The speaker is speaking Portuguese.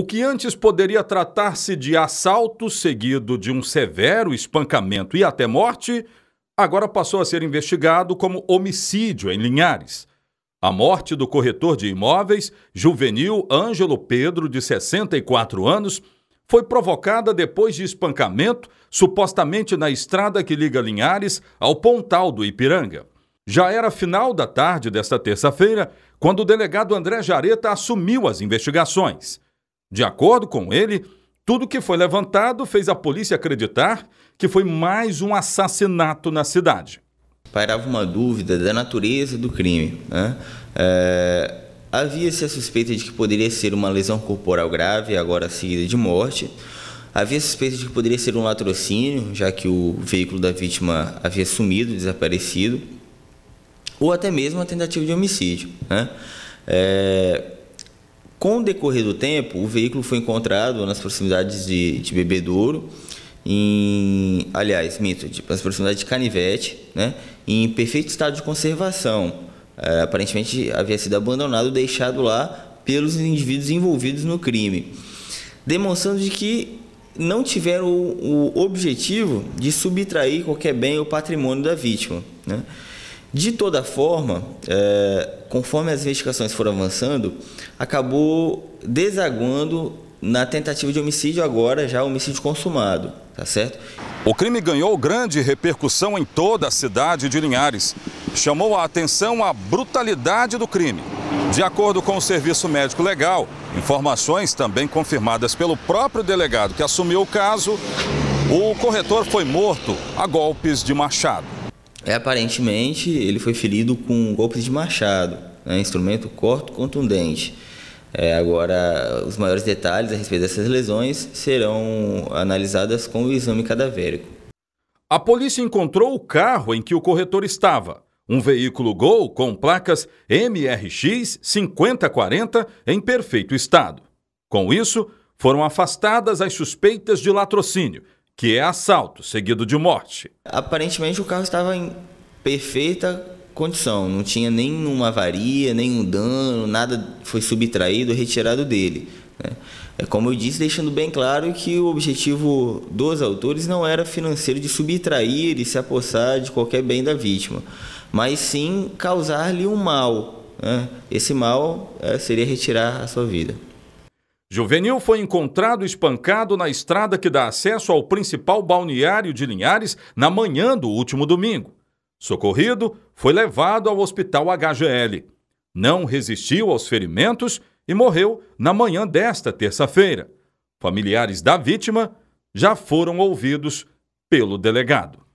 O que antes poderia tratar-se de assalto seguido de um severo espancamento e até morte, agora passou a ser investigado como homicídio em Linhares. A morte do corretor de imóveis, juvenil Ângelo Pedro, de 64 anos, foi provocada depois de espancamento, supostamente na estrada que liga Linhares ao Pontal do Ipiranga. Já era final da tarde desta terça-feira quando o delegado André Jareta assumiu as investigações. De acordo com ele, tudo que foi levantado fez a polícia acreditar que foi mais um assassinato na cidade. Pairava uma dúvida da natureza do crime. Né? É, Havia-se a suspeita de que poderia ser uma lesão corporal grave, agora seguida de morte. Havia suspeita de que poderia ser um latrocínio, já que o veículo da vítima havia sumido, desaparecido. Ou até mesmo uma tentativa de homicídio. Né? É, com o decorrer do tempo, o veículo foi encontrado nas proximidades de, de Bebedouro, em, aliás, mito, de, nas proximidades de Canivete, né, em perfeito estado de conservação. É, aparentemente havia sido abandonado, deixado lá pelos indivíduos envolvidos no crime, demonstrando de que não tiveram o, o objetivo de subtrair qualquer bem ou patrimônio da vítima. Né? De toda forma, é, conforme as investigações foram avançando, acabou desaguando na tentativa de homicídio agora, já homicídio consumado, tá certo? O crime ganhou grande repercussão em toda a cidade de Linhares. Chamou a atenção a brutalidade do crime. De acordo com o Serviço Médico Legal, informações também confirmadas pelo próprio delegado que assumiu o caso, o corretor foi morto a golpes de machado. É, aparentemente, ele foi ferido com golpes de machado, né, instrumento corto contundente. É, agora, os maiores detalhes a respeito dessas lesões serão analisadas com o exame cadavérico. A polícia encontrou o carro em que o corretor estava, um veículo Gol com placas MRX 5040 em perfeito estado. Com isso, foram afastadas as suspeitas de latrocínio que é assalto seguido de morte. Aparentemente o carro estava em perfeita condição, não tinha nenhuma avaria, nenhum dano, nada foi subtraído, retirado dele. Né? É como eu disse, deixando bem claro que o objetivo dos autores não era financeiro de subtrair e se apossar de qualquer bem da vítima, mas sim causar-lhe um mal. Né? Esse mal é, seria retirar a sua vida. Juvenil foi encontrado espancado na estrada que dá acesso ao principal balneário de Linhares na manhã do último domingo. Socorrido, foi levado ao hospital HGL. Não resistiu aos ferimentos e morreu na manhã desta terça-feira. Familiares da vítima já foram ouvidos pelo delegado.